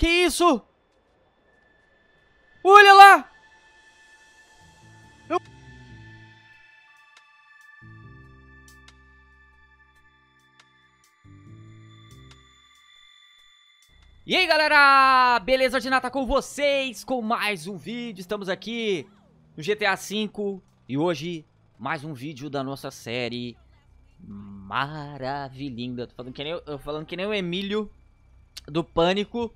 Que isso? Olha lá! E aí galera, beleza? Ordinata com vocês, com mais um vídeo, estamos aqui no GTA V e hoje mais um vídeo da nossa série maravilhinda. Tô falando que nem, eu, falando que nem o Emílio do Pânico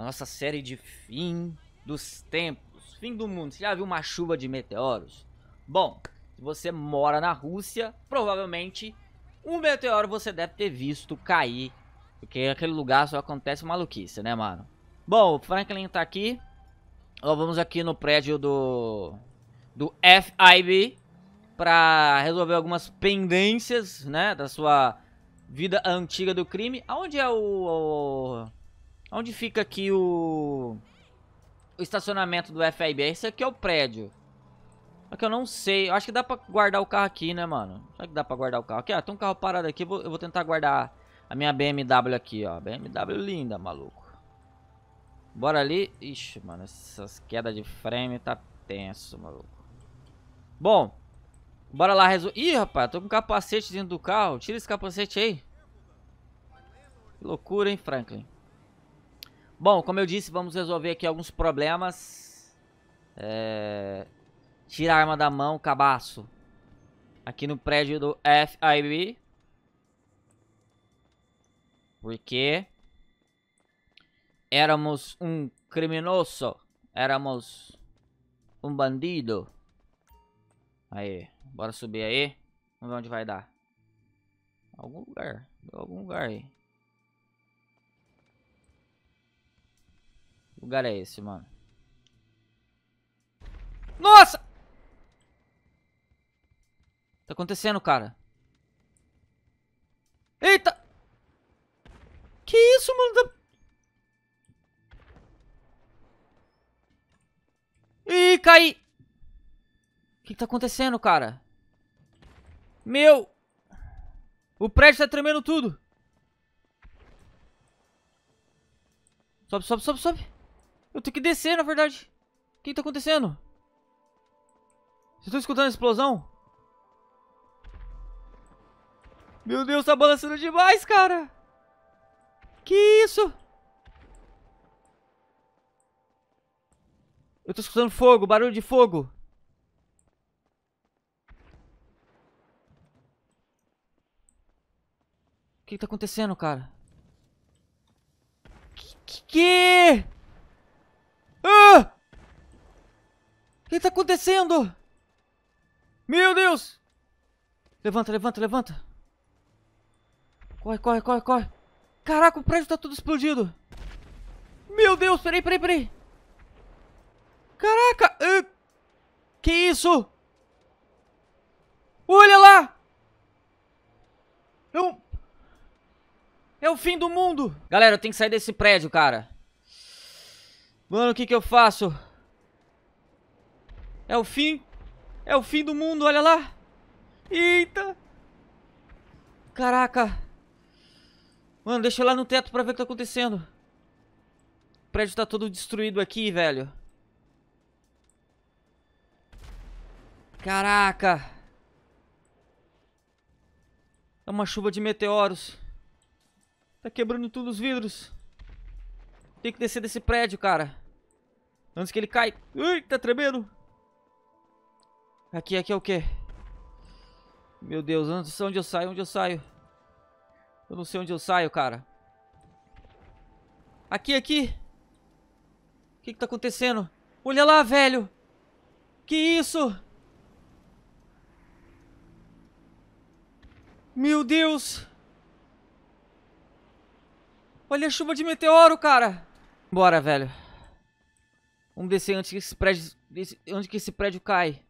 a nossa série de fim dos tempos, fim do mundo. Você já viu uma chuva de meteoros? Bom, se você mora na Rússia, provavelmente um meteoro você deve ter visto cair, porque aquele lugar só acontece maluquice, né, mano? Bom, o Franklin tá aqui. Ó, vamos aqui no prédio do do FIB para resolver algumas pendências, né, da sua vida antiga do crime. Aonde é o, o Onde fica aqui o... O estacionamento do FIB? Esse aqui é o prédio. Só que eu não sei. Eu acho que dá pra guardar o carro aqui, né, mano? Será que dá pra guardar o carro? Aqui, ó. Tem um carro parado aqui. Eu vou, eu vou tentar guardar a minha BMW aqui, ó. BMW linda, maluco. Bora ali. Ixi, mano. Essas quedas de frame tá tenso, maluco. Bom. Bora lá resolver. Ih, rapaz. Tô com um capacete dentro do carro. Tira esse capacete aí. Que loucura, hein, Franklin. Bom, como eu disse, vamos resolver aqui alguns problemas. É... Tira a arma da mão, cabaço. Aqui no prédio do FIB. Porque éramos um criminoso. Éramos um bandido. Aí, bora subir aí. Vamos ver onde vai dar. Algum lugar. Deu algum lugar aí. lugar é esse, mano? Nossa! Tá acontecendo, cara? Eita! Que isso, mano? Tá- Ih, caí! O que, que tá acontecendo, cara? Meu! O prédio tá tremendo tudo! Sobe, sobe, sobe, sobe! Eu tenho que descer, na verdade. O que tá acontecendo? Vocês estão escutando a explosão? Meu Deus, tá balançando demais, cara! Que isso? Eu tô escutando fogo, barulho de fogo. O que, que tá acontecendo, cara? Que, que, que? Ah! O que está acontecendo? Meu Deus! Levanta, levanta, levanta. Corre, corre, corre, corre. Caraca, o prédio está tudo explodido. Meu Deus, peraí, peraí, peraí. Caraca! Uh, que isso? Olha lá! É o... é o fim do mundo! Galera, eu tenho que sair desse prédio, cara. Mano, o que que eu faço? É o fim? É o fim do mundo, olha lá! Eita! Caraca! Mano, deixa eu ir lá no teto pra ver o que tá acontecendo. O prédio tá todo destruído aqui, velho. Caraca! É uma chuva de meteoros. Tá quebrando tudo os vidros. Tem que descer desse prédio, cara. Antes que ele cai. Ui, tá tremendo. Aqui, aqui é o quê? Meu Deus, antes onde eu saio, onde eu saio? Eu não sei onde eu saio, cara. Aqui, aqui. O que que tá acontecendo? Olha lá, velho. Que isso? Meu Deus. Olha a chuva de meteoro, cara. Bora, velho. Vamos descer antes que esse prédio, onde que esse prédio cai.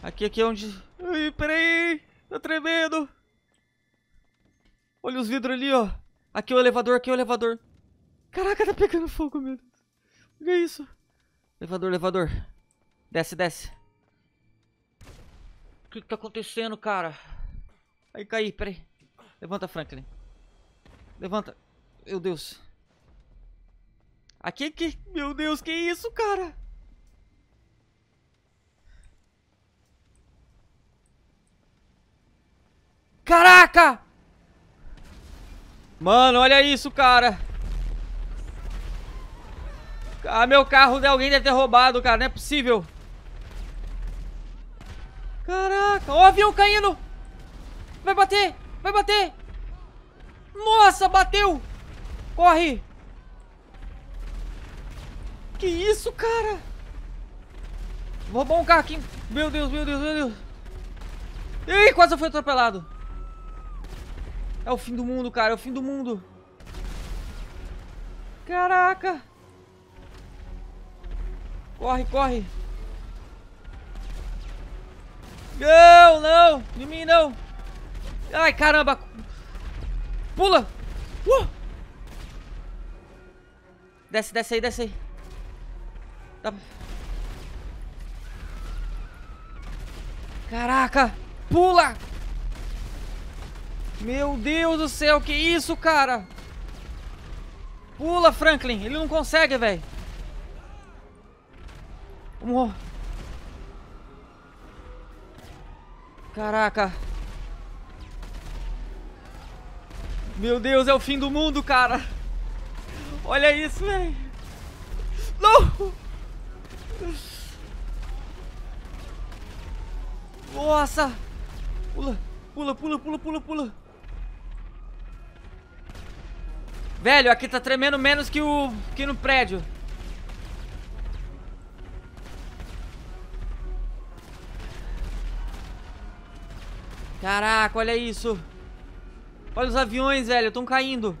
Aqui, aqui é onde... Ai, peraí! Tá tremendo! Olha os vidros ali, ó. Aqui é o elevador, aqui é o elevador. Caraca, tá pegando fogo, meu Deus. Olha é isso. Elevador, elevador. Desce, desce. O que que tá acontecendo, cara? Aí, caí, peraí. Levanta, Franklin. Levanta. Meu Deus. Aqui, que... Meu Deus, que isso, cara? Caraca! Mano, olha isso, cara. Ah, meu carro, alguém deve ter roubado, cara. Não é possível. Caraca, ó o avião caindo. Vai bater, vai bater. Nossa, bateu. Corre. Que isso, cara? Vou roubar um carro aqui. Meu Deus, meu Deus, meu Deus. Ih, quase eu fui atropelado. É o fim do mundo, cara. É o fim do mundo. Caraca. Corre, corre. Não, não. De mim, não. Ai, caramba. Pula. Uh. Desce, desce aí, desce aí. Da... Tá. Caraca! Pula! Meu Deus do céu, que isso, cara? Pula, Franklin! Ele não consegue, velho. Vamos... Caraca. Meu Deus, é o fim do mundo, cara. Olha isso, velho. Não! Nossa! Pula, pula, pula, pula, pula, pula. Velho, aqui tá tremendo menos que o que no prédio. Caraca, olha isso. Olha os aviões, velho, estão caindo.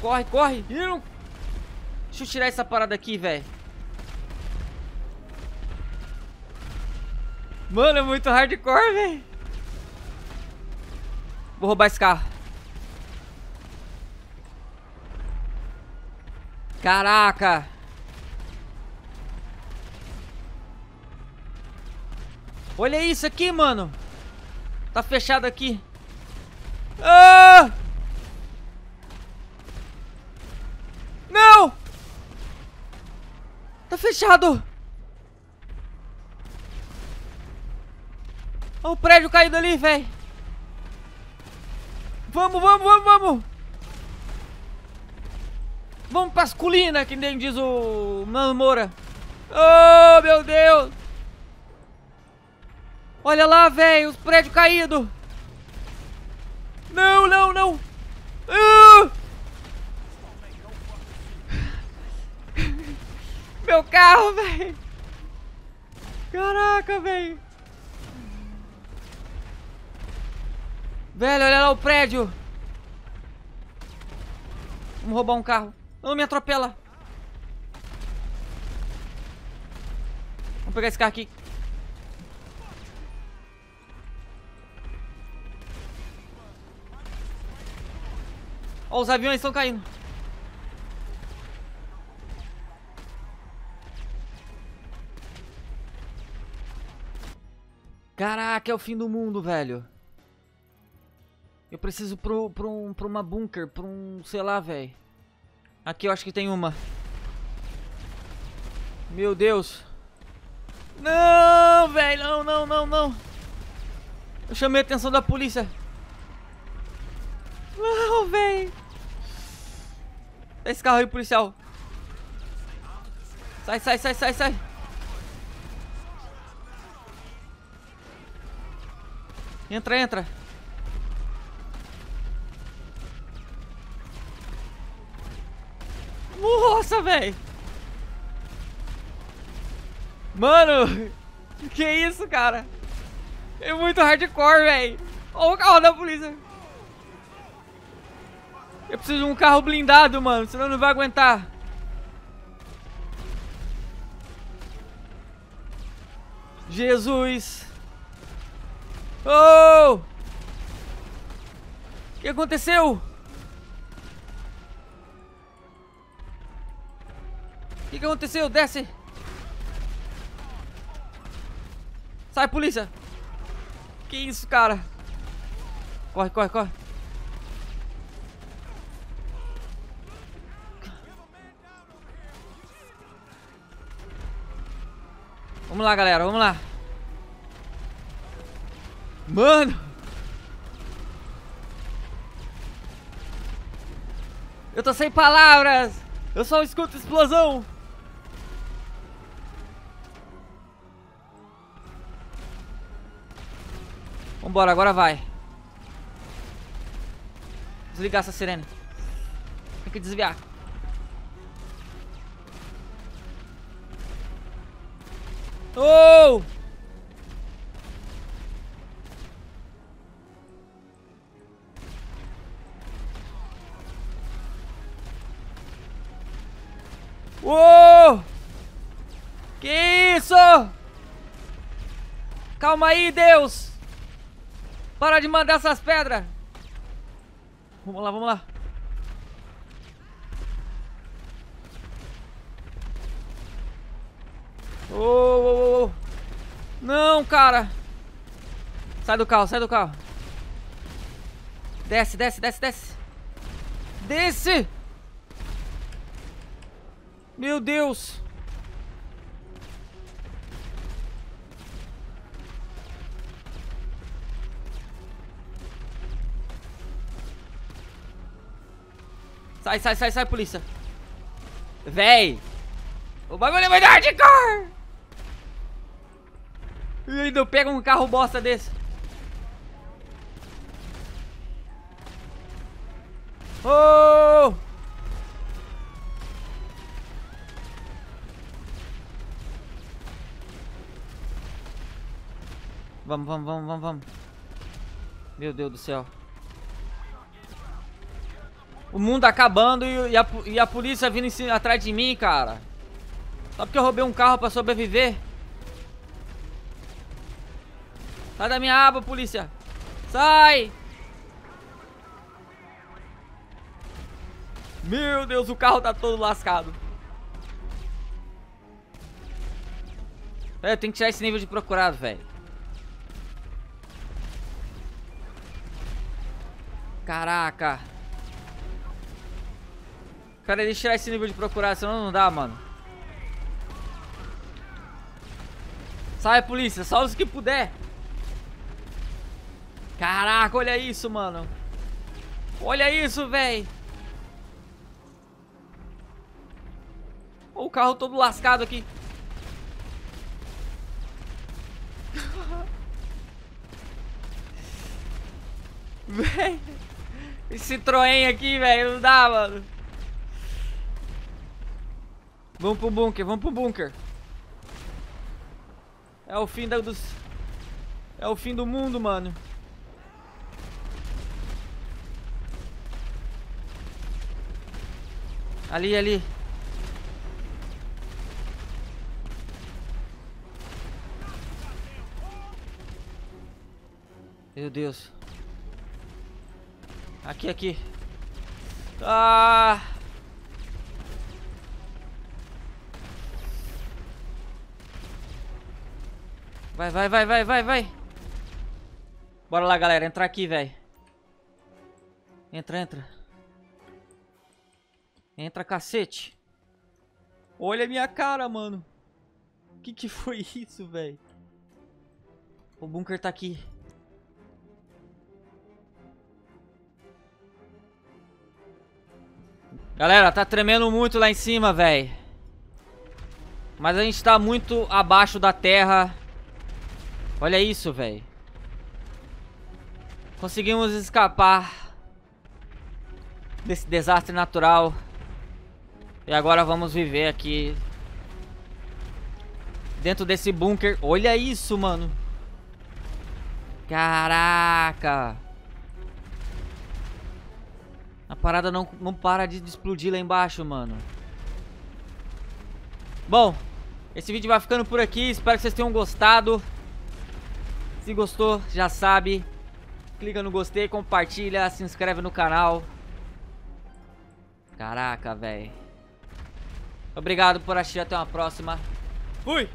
Corre, corre. Ih, não Deixa eu tirar essa parada aqui, velho. Mano, é muito hardcore, velho. Vou roubar esse carro. Caraca. Olha isso aqui, mano. Tá fechado aqui. Ah! fechado. Olha o prédio caído ali, velho. Vamos, vamos, vamos, vamos. Vamos pras esculina que nem diz o Mano Moura. Oh, meu Deus. Olha lá, velho, os prédios caídos. Não, não, não. Ah! meu carro, velho. Caraca, velho. Velho, olha lá o prédio. Vamos roubar um carro. Não me atropela. Vamos pegar esse carro aqui. Olha, os aviões estão caindo. Caraca, é o fim do mundo, velho. Eu preciso pro, pro, um, pro uma bunker, pra um... sei lá, velho. Aqui eu acho que tem uma. Meu Deus. Não, velho, não, não, não, não. Eu chamei a atenção da polícia. Não, velho. Tá esse carro aí, policial. Sai, sai, sai, sai, sai. Entra, entra. Nossa, velho. Mano, que isso, cara? É muito hardcore, velho. Olha o carro da polícia. Eu preciso de um carro blindado, mano, senão não vai aguentar. Jesus. Oh! O que aconteceu? O que, que aconteceu? Desce! Sai, polícia! Que isso, cara? Corre, corre, corre! Vamos lá, galera, vamos lá! Mano! Eu tô sem palavras! Eu só escuto explosão! Vambora, agora vai. Desligar essa sirene. Tem que desviar. Oh! Uou! Que isso? Calma aí, Deus! Para de mandar essas pedras! Vamos lá, vamos lá. Oh, oh, oh, Não, cara. Sai do carro, sai do carro. Desce, desce, desce, desce. Desce! Meu Deus! Sai, sai, sai, sai, polícia. Véi. O bagulho vai é dar de cor. E ainda pega um carro bosta desse. Oh! Vamos, vamos, vamos, vamos, vamos. Meu Deus do céu. O mundo acabando e, e, a, e a, polícia vindo em, atrás de mim, cara. Só porque eu roubei um carro pra sobreviver. Sai da minha aba, polícia. Sai! Meu Deus, o carro tá todo lascado. É, eu tenho que tirar esse nível de procurado, velho. Caraca. Cara, deixa tirar esse nível de procurar, senão não dá, mano. Sai, polícia. Só os que puder. Caraca, olha isso, mano. Olha isso, velho. O carro todo lascado aqui. Velho. Esse Citroën aqui, velho, não dá, mano. Vamos pro bunker, vamos pro bunker. É o fim da, dos... É o fim do mundo, mano. Ali, ali. Meu Deus. Aqui, aqui. Ah! Vai, vai, vai, vai, vai, vai. Bora lá, galera. Entrar aqui, velho. Entra, entra. Entra, cacete. Olha a minha cara, mano. Que que foi isso, velho? O bunker tá aqui. Galera, tá tremendo muito lá em cima, velho. Mas a gente tá muito abaixo da terra. Olha isso, velho. Conseguimos escapar desse desastre natural. E agora vamos viver aqui dentro desse bunker. Olha isso, mano. Caraca. A parada não, não para de explodir lá embaixo, mano. Bom, esse vídeo vai ficando por aqui. Espero que vocês tenham gostado. Se gostou, já sabe. Clica no gostei, compartilha, se inscreve no canal. Caraca, velho. Obrigado por assistir. Até uma próxima. Fui!